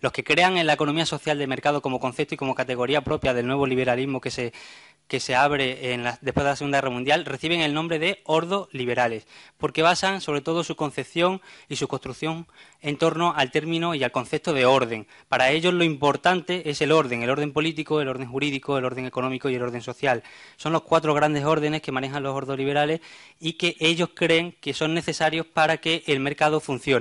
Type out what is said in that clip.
los que crean en la economía social de mercado como concepto y como categoría propia del nuevo liberalismo que se, abre después de la Segunda Guerra Mundial, reciben el nombre de ordoliberales, porque basan sobre todo su concepción y su construcción en torno al término y al concepto de orden. Para ellos lo importante es el orden, el orden político, el orden jurídico, el orden económico y el orden social. Son los cuatro grandes órdenes que manejan los ordoliberales y que ellos creen que son necesarios para que el mercado funcione.